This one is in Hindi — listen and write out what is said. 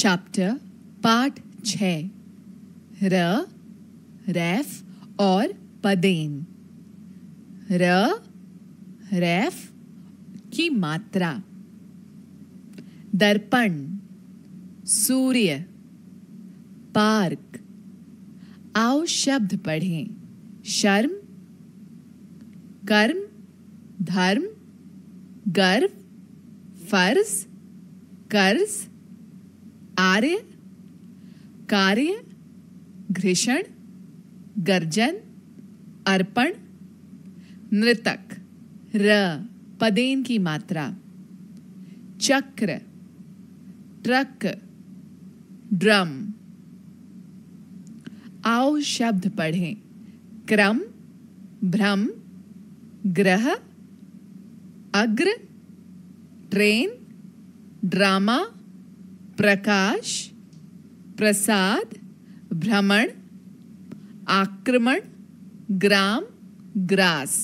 चैप्टर पार्ट छ र रैफ और पदेन र रैफ की मात्रा दर्पण सूर्य पार्क आओ शब्द पढ़ें शर्म कर्म धर्म गर्व फर्ज कर्ज आर्य कार्य घृषण गर्जन अर्पण नृतक र पदेन की मात्रा चक्र ट्रक ड्रम आओ शब्द पढ़ें क्रम भ्रम ग्रह अग्र ट्रेन ड्रामा प्रकाश प्रसाद भ्रमण आक्रमण ग्राम ग्रास